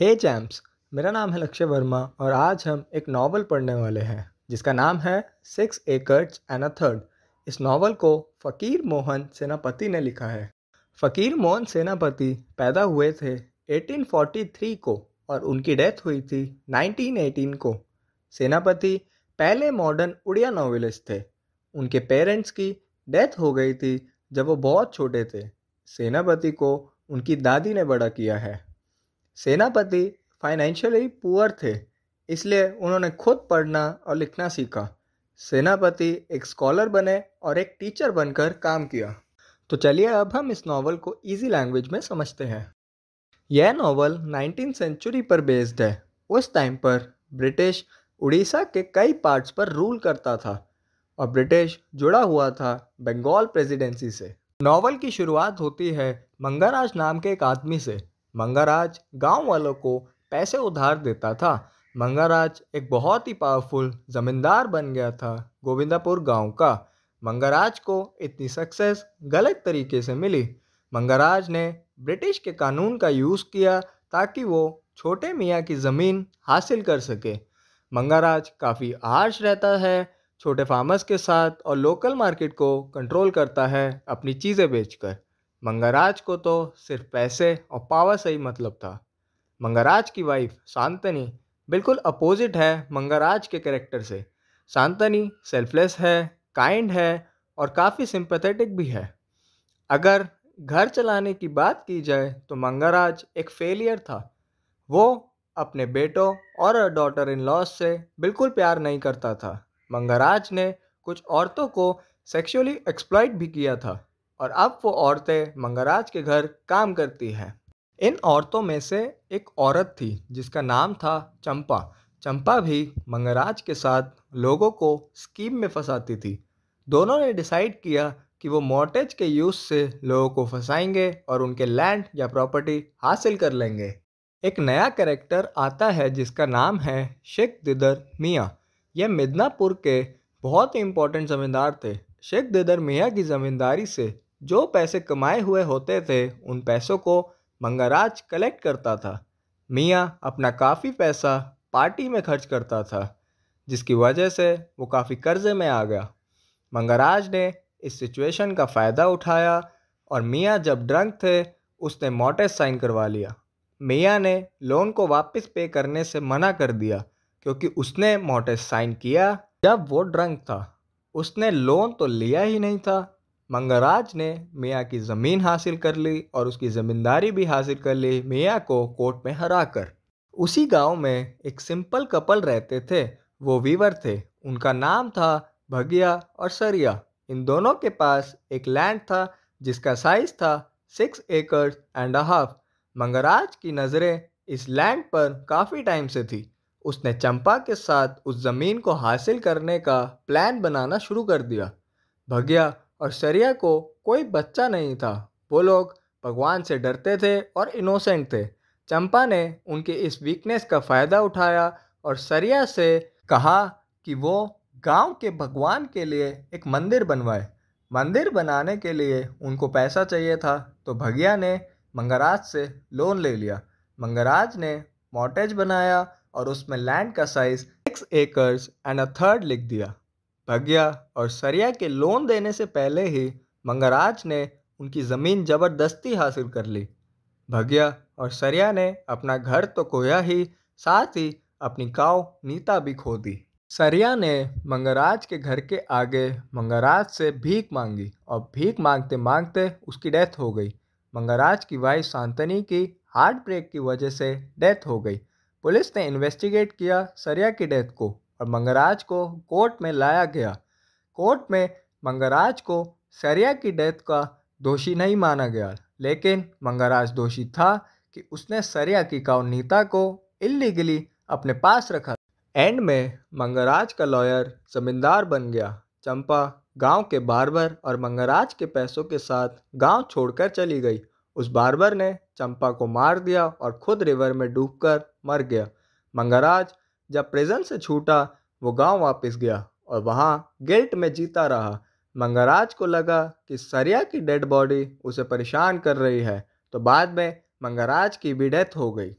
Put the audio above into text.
हे hey champs मेरा नाम है लक्ष्य वर्मा और आज हम एक नावल पढ़ने वाले हैं जिसका नाम है six acres and a third इस नावल को फ़कीर मोहन सेनापति ने लिखा है फ़कीर मोहन सेनापति पैदा हुए थे 1843 को और उनकी डेथ हुई थी 1918 को सेनापति पहले मॉडर्न उड़िया नावलिस्ट थे उनके पेरेंट्स की डेथ हो गई थी जब वो बहुत छोटे थे सेनापति को उनकी दादी ने बड़ा किया है सेनापति फाइनेंशियली पुअर थे इसलिए उन्होंने खुद पढ़ना और लिखना सीखा सेनापति एक स्कॉलर बने और एक टीचर बनकर काम किया तो चलिए अब हम इस नावल को इजी लैंग्वेज में समझते हैं यह नावल नाइनटीन सेंचुरी पर बेस्ड है उस टाइम पर ब्रिटिश उड़ीसा के कई पार्ट्स पर रूल करता था और ब्रिटिश जुड़ा हुआ था बंगाल प्रेसिडेंसी से नावल की शुरुआत होती है मंगाराज नाम के एक आदमी से मंगाराज गांव वालों को पैसे उधार देता था मंगाराज एक बहुत ही पावरफुल ज़मींदार बन गया था गोविंदापुर गांव का मंगाराज को इतनी सक्सेस गलत तरीके से मिली मंगाराज ने ब्रिटिश के कानून का यूज़ किया ताकि वो छोटे मियाँ की ज़मीन हासिल कर सके मंगाराज काफ़ी आर्श रहता है छोटे फार्मर्स के साथ और लोकल मार्केट को कंट्रोल करता है अपनी चीज़ें बेचकर मंगराज को तो सिर्फ पैसे और पावर से ही मतलब था मंगराज की वाइफ शांतनी बिल्कुल अपोजिट है मंगराज के कैरेक्टर से शांतनी सेल्फलेस है काइंड है और काफ़ी सिंपथेटिक भी है अगर घर चलाने की बात की जाए तो मंगराज एक फेलियर था वो अपने बेटों और डॉटर इन लॉज से बिल्कुल प्यार नहीं करता था मंगराज ने कुछ औरतों को सेक्सुअली एक्सप्लॉइट भी किया था और अब वो औरतें मंगराज के घर काम करती हैं इन औरतों में से एक औरत थी जिसका नाम था चंपा चंपा भी मंगराज के साथ लोगों को स्कीम में फंसाती थी दोनों ने डिसाइड किया कि वो मोटेज के यूज़ से लोगों को फंसाएंगे और उनके लैंड या प्रॉपर्टी हासिल कर लेंगे एक नया कैरेक्टर आता है जिसका नाम है शेख दिदर मियाँ यह मिदनापुर के बहुत ही इंपॉर्टेंट ज़मींदार थे शेख दिदर मियाँ की ज़मींदारी से जो पैसे कमाए हुए होते थे उन पैसों को मंगाराज कलेक्ट करता था मियाँ अपना काफ़ी पैसा पार्टी में खर्च करता था जिसकी वजह से वो काफ़ी कर्जे में आ गया मंगाराज ने इस सिचुएशन का फ़ायदा उठाया और मियाँ जब ड्रंक थे उसने मोटेज साइन करवा लिया मियाँ ने लोन को वापस पे करने से मना कर दिया क्योंकि उसने मोटेज साइन किया जब वो ड्रंक था उसने लोन तो लिया ही नहीं था मंगराज ने मियाँ की ज़मीन हासिल कर ली और उसकी ज़मींदारी भी हासिल कर ली मियाँ को कोर्ट में हरा कर उसी गांव में एक सिंपल कपल रहते थे वो वीवर थे उनका नाम था भगिया और सरिया इन दोनों के पास एक लैंड था जिसका साइज था सिक्स एकड़ एंड अ हाफ मंगराज की नज़रें इस लैंड पर काफ़ी टाइम से थी उसने चंपा के साथ उस ज़मीन को हासिल करने का प्लान बनाना शुरू कर दिया भगिया और शरिया को कोई बच्चा नहीं था वो लोग भगवान से डरते थे और इनोसेंट थे चंपा ने उनके इस वीकनेस का फ़ायदा उठाया और शरिया से कहा कि वो गांव के भगवान के लिए एक मंदिर बनवाए मंदिर बनाने के लिए उनको पैसा चाहिए था तो भगिया ने मंगराज से लोन ले लिया मंगराज ने मॉटेज बनाया और उसमें लैंड का size six acres and a third लिख दिया भगया और सरिया के लोन देने से पहले ही मंगराज ने उनकी ज़मीन जबरदस्ती हासिल कर ली भगया और सरिया ने अपना घर तो खोया ही साथ ही अपनी काव नीता भी खो दी सरिया ने मंगराज के घर के आगे मंगराज से भीख मांगी और भीख मांगते मांगते उसकी डेथ हो गई मंगराज की वाइफ सांतनी की हार्ट ब्रेक की वजह से डेथ हो गई पुलिस ने इन्वेस्टिगेट किया सरिया की डेथ को और मंगराज को कोर्ट में लाया गया कोर्ट में मंगराज को सरिया की डेथ का दोषी नहीं माना गया लेकिन मंगराज दोषी था कि उसने सरिया की कावनीता को इलीगली अपने पास रखा एंड में मंगराज का लॉयर जमींदार बन गया चंपा गांव के बारबर और मंगराज के पैसों के साथ गांव छोड़कर चली गई उस बारबर ने चंपा को मार दिया और खुद रिवर में डूबकर मर गया मंगराज जब प्रिजन से छूटा वो गांव वापस गया और वहाँ गिल्ट में जीता रहा मंगराज को लगा कि सरिया की डेड बॉडी उसे परेशान कर रही है तो बाद में मंगराज की भी डेथ हो गई